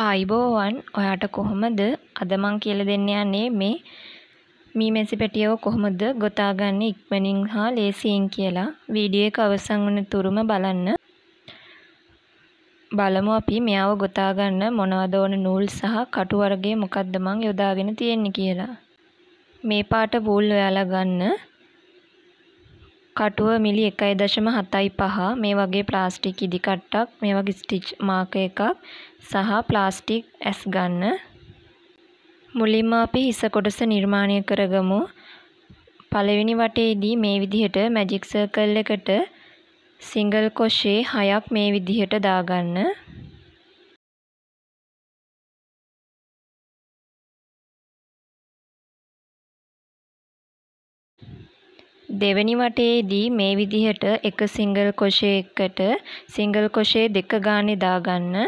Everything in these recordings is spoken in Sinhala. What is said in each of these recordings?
ආයිබෝවන් ඔයාට කොහොමද අද මං කියලා දෙන්න යන්නේ මේ මී මැසි පැටියව කොහොමද ගොතාගන්නේ ඉක්මනින් හා ලේසියෙන් කියලා වීඩියෝ එක අවසන් වන තුරුම බලන්න බලමු අපි මෙයාව ගොතාගන්න මොනවද ඕන නූල් සහ කටු වර්ගයේ මොකද්ද මං යොදාගෙන තියෙන්නේ කියලා මේ පාට වූල් ඔයාලා ගන්න කටුව මිලි 1.75 මේ වගේ ප්ලාස්ටික් ඉදි කට්ටක් මේ වගේ ස්ටිච් මාක එකක් සහ ප්ලාස්ටික් ඇස් ගන්න මුලින්ම අපි හිස කොටස නිර්මාණය කරගමු පළවෙනි වටේදී මේ විදිහට මැජික් සර්කල් එකට සිංගල් කොෂේ 6ක් මේ විදිහට දාගන්න දෙවැනි වටයේදී මේ විදිහට එක සිංගල් ක්‍රොෂේ එකට සිංගල් ක්‍රොෂේ දෙක ගානේ දාගන්න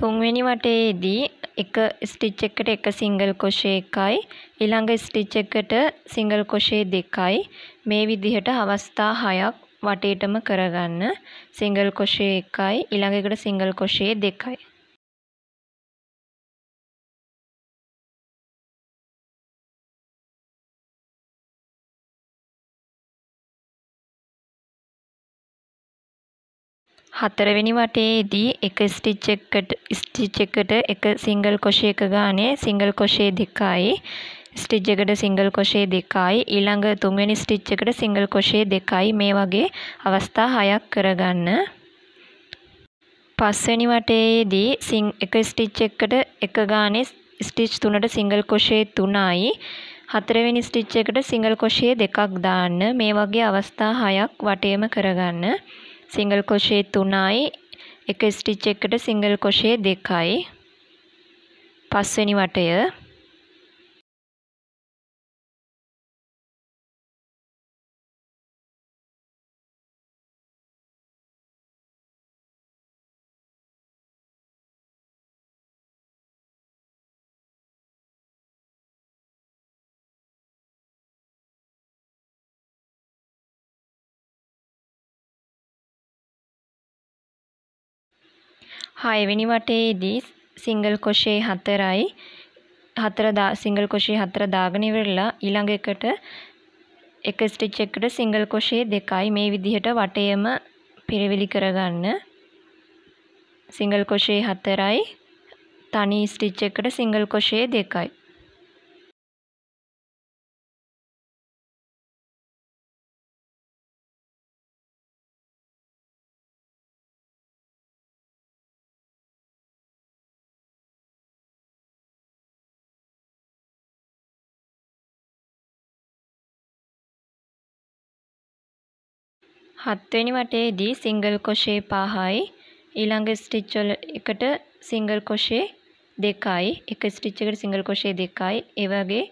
තුන්වෙනි වටයේදී එක ස්ටිච් එකට එක සිංගල් crochet එකයි ඊළඟ ස්ටිච් එකට සිංගල් crochet දෙකයි මේ විදිහට අවස්ථා 6ක් වටේටම කරගන්න සිංගල් crochet එකයි ඊළඟ එකට සිංගල් crochet දෙකයි හතරවෙනි වටයේදී එක ස්ටිච් එකකට ස්ටිච් එකට එක සිංගල් crochet එක ගානේ සිංගල් crochet දෙකයි ස්ටිච් එකට සිංගල් crochet දෙකයි ඊළඟ තුන්වෙනි ස්ටිච් එකට සිංගල් crochet දෙකයි මේ වගේ අවස්ථා හයක් කරගන්න පස්වෙනි වටයේදී එක ස්ටිච් එකකට එක ගානේ ස්ටිච් තුනට සිංගල් crochet තුනයි හතරවෙනි ස්ටිච් එකට සිංගල් crochet දෙකක් දාන්න මේ වගේ අවස්ථා හයක් වටේම කරගන්න සිංගල් ක්‍රොෂේ 3යි එක ස්ටිච් එකකට සිංගල් ක්‍රොෂේ 2යි පස්වෙනි වටය හයවෙනි වටේදී සිංගල් කොෂේ හතරයි හතර සිංගල් කොෂේ හතර දාගෙන ඉවරලා ඊළඟ එකට එක ස්ටිච් එකකට සිංගල් කොෂේ දෙකයි මේ විදිහට වටේම පිරවිලි කරගන්න සිංගල් කොෂේ හතරයි තනි ස්ටිච් එකකට සිංගල් කොෂේ දෙකයි හත්වෙනි වටේදී සිංගල් crochet 5යි ඊළඟ ස්ටිච් වල එකට සිංගල් crochet 2යි එක ස්ටිච් එකට සිංගල් crochet 2යි ඒ වගේ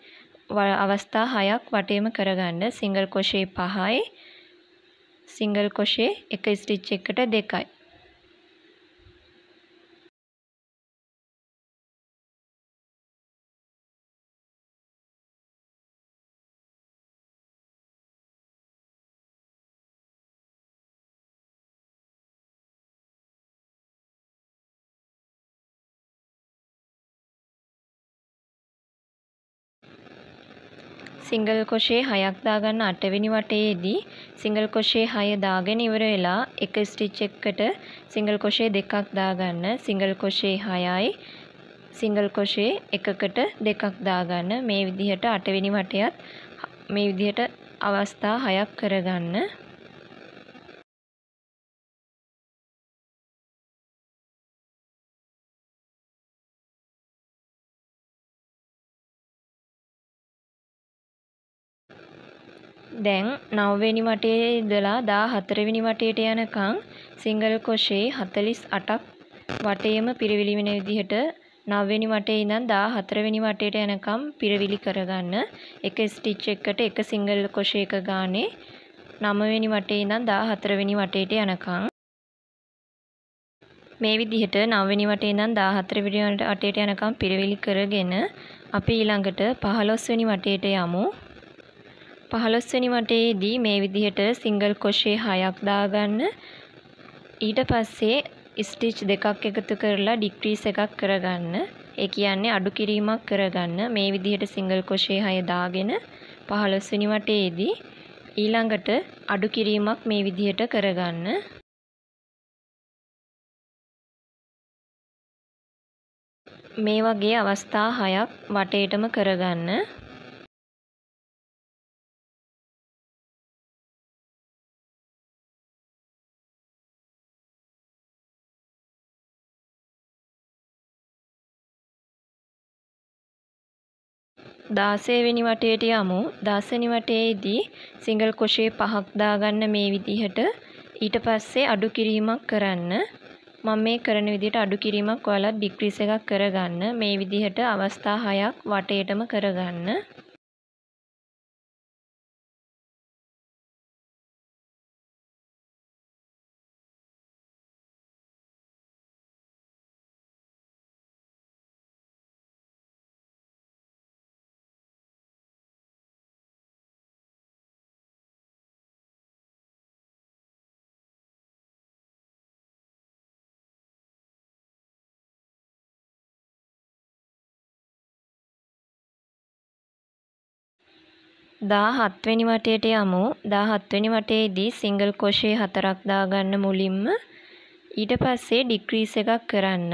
අවස්ථා 6ක් වටේම කරගන්න සිංගල් crochet 5යි සිංගල් crochet එක ස්ටිච් එකට 2යි සිංගල් කොෂේ හයක් දාගන්න අටවෙනි වටයේදී සිංගල් කොෂේ හය දාගෙන ඉවර වෙලා එක ස්ටිච් එකකට සිංගල් කොෂේ දෙකක් දාගන්න සිංගල් කොෂේ හයයි සිංගල් කොෂේ එකකට දෙකක් දාගන්න මේ විදිහට අටවෙනි වටයත් මේ විදිහට අවස්ථා හයක් කරගන්න දැන් නවවෙනි වටේ ඉඳලා 14 වෙනි වටේට යනකම් සිංගල් කොෂේ 48ක් වටේම පිරවිලි වෙන විදිහට නවවෙනි වටේ ඉඳන් 14 වෙනි වටේට යනකම් පිරවිලි කරගන්න එක ස්ටිච් එකකට එක සිංගල් කොෂේ එක ගානේ 9 වෙනි වටේ ඉඳන් 14 වෙනි වටේට යනකම් මේ විදිහට 9 වෙනි වටේ ඉඳන් 14 වෙනි වටේට යනකම් පිරවිලි කරගෙන අපි ඊළඟට 15 වෙනි වටේට යමු 15වෙනි වටයේදී මේ විදිහට සිංගල් crochet 6ක් දාගන්න. ඊට පස්සේ ස්ටිච් දෙකක් එකතු කරලා ඩික්‍රීස් එකක් කරගන්න. ඒ කියන්නේ අඩු කිරීමක් කරගන්න. මේ විදිහට සිංගල් crochet 6 දාගෙන 15 වෙනි වටයේදී ඊළඟට අඩු කිරීමක් මේ විදිහට කරගන්න. මේ වගේ අවස්ථා හයක් වටේටම කරගන්න. දාසයවෙනි වටේට යමු දස්සනි වටේදී සිංගල් කොෂේ පහක් දාගන්න මේ විදිහට ඊට පස්සේ අඩු කිරීමක් කරන්න මම මේ කරන විදිහට අඩු කිරීමක් ඔයාලා ඩික්‍රීස් එකක් කරගන්න මේ විදිහට අවස්ථා හයක් වටේටම කරගන්න 17 වෙනි වටයට යමු. 17 වෙනි වටයේදී සිංගල් crochet හතරක් දාගන්න මුලින්ම ඊට පස්සේ ඩික්‍රීස් එකක් කරන්න.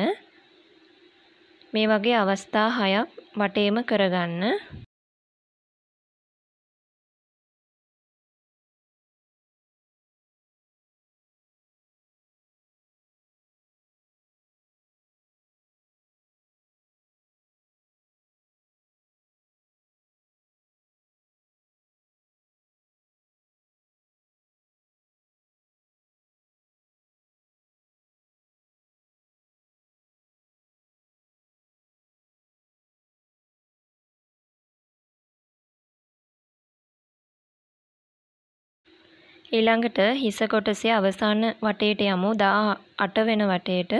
මේ වගේ අවස්ථා හයක් වටේම කරගන්න. ඊළඟට හිස කොටසේ අවසාන වටේට යමු 18 වෙන වටේට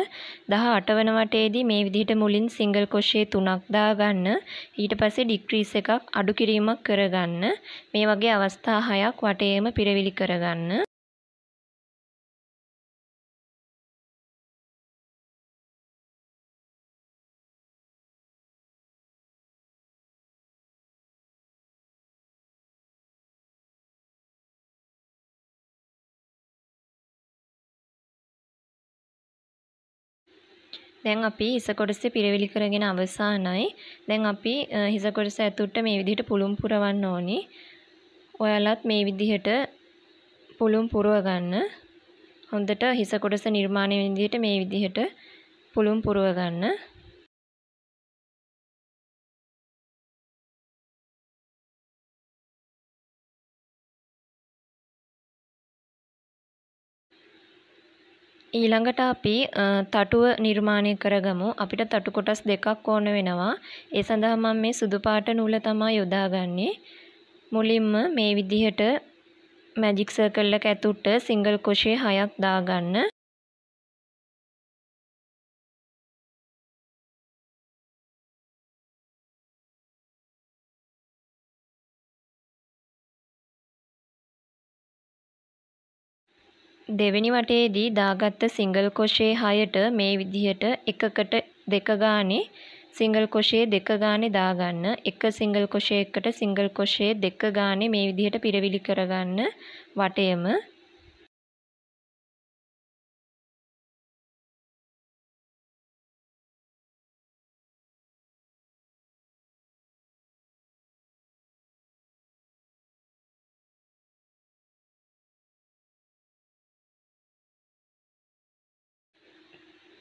18 වෙන වටේදී මේ විදිහට මුලින් සිංගල් crochet තුනක් දාගන්න ඊට පස්සේ ඩික්‍රීස් එකක් අඩු කිරීමක් කරගන්න මේ වගේ අවස්ථා හයක් වටේම පිරවිලි කරගන්න දැන් අපි හිස කොටස පිරවිලි කරගෙන අවසానයි. දැන් අපි හිස කොටස ඇතුළට මේ විදිහට පුළුම් පුරවන්න ඕනි. ඔයාලත් මේ විදිහට පුළුම් පුරව ගන්න. හොඳට හිස කොටස නිර්මාණය වෙන විදිහට මේ විදිහට පුළුම් පුරව ගන්න. ඊළඟට අපි තටුව නිර්මාණය කරගමු. අපිට තටු කොටස් දෙකක් ඕන වෙනවා. ඒ සඳහා මම මේ සුදු පාට නූල තමයි යොදාගන්නේ. මුලින්ම මේ විදිහට මැජික් සර්කල් එක ඇතුළට සිංගල් crochet හයක් දාගන්න. දෙවෙනි වටේදී දාගත්ත සිංගල් කොෂේ 6ට මේ විදිහට එකකට දෙක ගානේ සිංගල් කොෂේ දෙක ගානේ දාගන්න එක සිංගල් කොෂේ එකට සිංගල් කොෂේ දෙක ගානේ මේ විදිහට පිරවිලි කරගන්න වටේම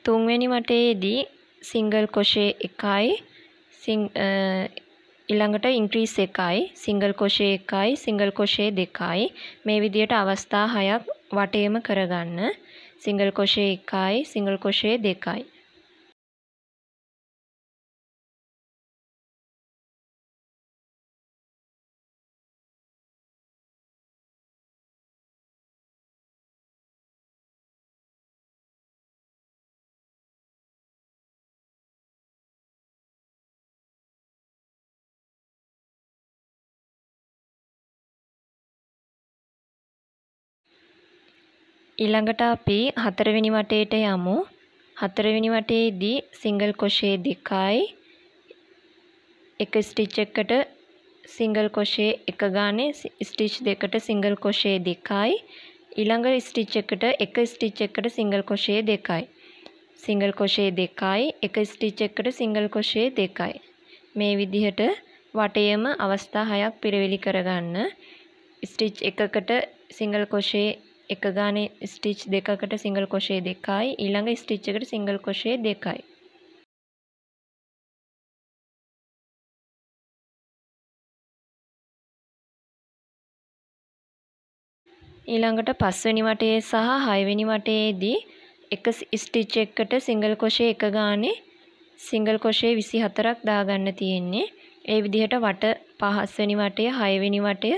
තුන්වෙනි මටයේදී සිංගල් කොෂේ එකයි ඊළඟට ඉන්ක්‍රීස් එකයි සිංගල් කොෂේ එකයි සිංගල් කොෂේ දෙකයි මේ විදියට අවස්ථා හයක් වටේම කරගන්න සිංගල් කොෂේ එකයි සිංගල් කොෂේ දෙකයි ඊළඟට අපි හතරවෙනි වටේට යමු. හතරවෙනි වටේදී සිංගල් crochet දෙකයි එක ස්ටිච් එකකට සිංගල් crochet එක ගානේ ස්ටිච් දෙකට සිංගල් crochet දෙකයි ඊළඟ ස්ටිච් එකට එක ස්ටිච් එකට සිංගල් crochet දෙකයි සිංගල් crochet දෙකයි එක ස්ටිච් එකට සිංගල් crochet දෙකයි මේ විදිහට වටයේම අවස්ථා හයක් පිරවිලි කරගන්න ස්ටිච් එකකට සිංගල් crochet එක ගානේ ස්ටිච් දෙකකට සිංගල් කොෂේ දෙකයි ඊළඟ ස්ටිච් එකට සිංගල් කොෂේ දෙකයි ඊළඟට පස්වෙනි වටේ සහ හයවෙනි වටේදී එක ස්ටිච් එකකට සිංගල් කොෂේ එක ගානේ සිංගල් කොෂේ 24ක් දාගන්න තියෙන්නේ. ඒ විදිහට වට පහස්වෙනි වටය හයවෙනි වටය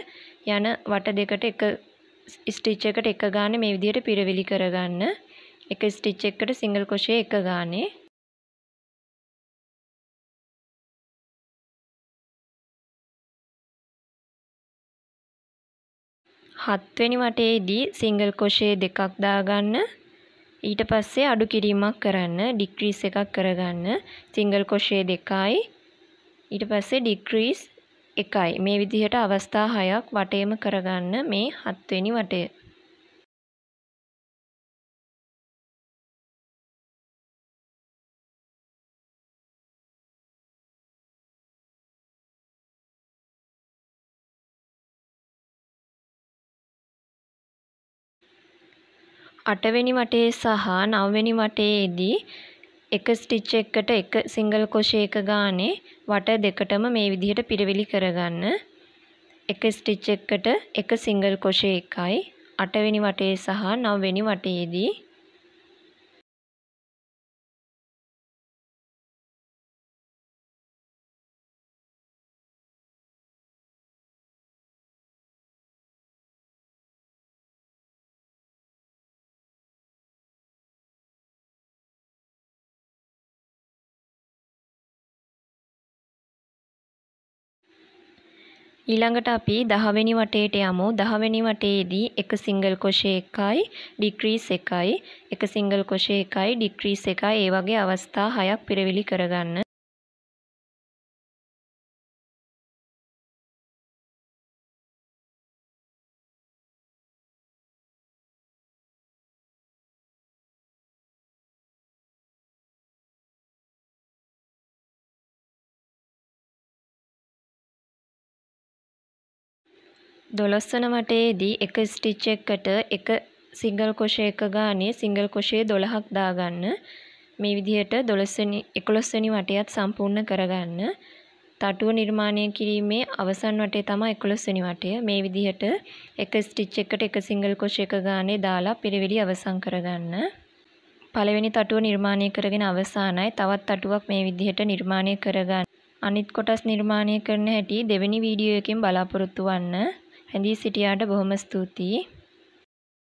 යන වට දෙකට එක ස්ටිච් එකට එක ගානේ මේ විදිහට පිරවිලි කරගන්න. එක ස්ටිච් එකකට සිංගල් crochet එක ගානේ හත්වෙනි වටේදී සිංගල් crochet දෙකක් දාගන්න ඊට පස්සේ අඩු කිරීමක් කරන්න ඩික්‍රීස් එකක් කරගන්න සිංගල් crochet දෙකයි ඊට පස්සේ ඩික්‍රීස් එකයි. මේ විදිහට අවස්ථා හයක් වටේම කරගන්න මේ හත්වෙනි වටය. අටවෙනි වටේ සහ නවවෙනි වටයේදී එක ස්ටිච් එකකට එක සිංගල් කොෂේක ගානේ වට දෙකටම මේ විදිහට පිරවිලි කරගන්න. එක ස්ටිච් එකකට එක සිංගල් කොෂේ එකයි අටවෙනි වටේ සහ නවවෙනි වටයේදී ඊළඟට අපි 10 වෙනි වටේට යමු 10 වෙනි වටේදී එක සිංගල් ක්‍රොෂේ එකයි ඩික්‍රීස් එකයි එක සිංගල් ක්‍රොෂේ එකයි ඩික්‍රීස් එකයි ඒ වගේ අවස්ථා හයක් පිරවිලි කරගන්න දොළොස්වන වටයේදී එක ස්ටිච් එකකට එක සිංගල් කොෂේ එක ගානේ සිංගල් කොෂේ 12ක් දාගන්න. මේ විදිහට 12 වෙනි 11 වෙනි වටයත් සම්පූර්ණ කරගන්න. තටුව නිර්මාණය කිරීමේ අවසන් වටේ තමයි 11 වෙනි වටය. මේ විදිහට එක ස්ටිච් එකකට එක සිංගල් කොෂේ එක ගානේ දාලා පිරිවිලි අවසන් කරගන්න. පළවෙනි තටුව නිර්මාණය කරගෙන අවසానයි. තවත් තටුවක් මේ විදිහට නිර්මාණය කරගන්න. අනිත් කොටස් නිර්මාණය කරන හැටි දෙවෙනි වීඩියෝ එකෙන් බලාපොරොත්තු වෙන්න. ඇඳී සිටියාට බොහොම ස්තුතියි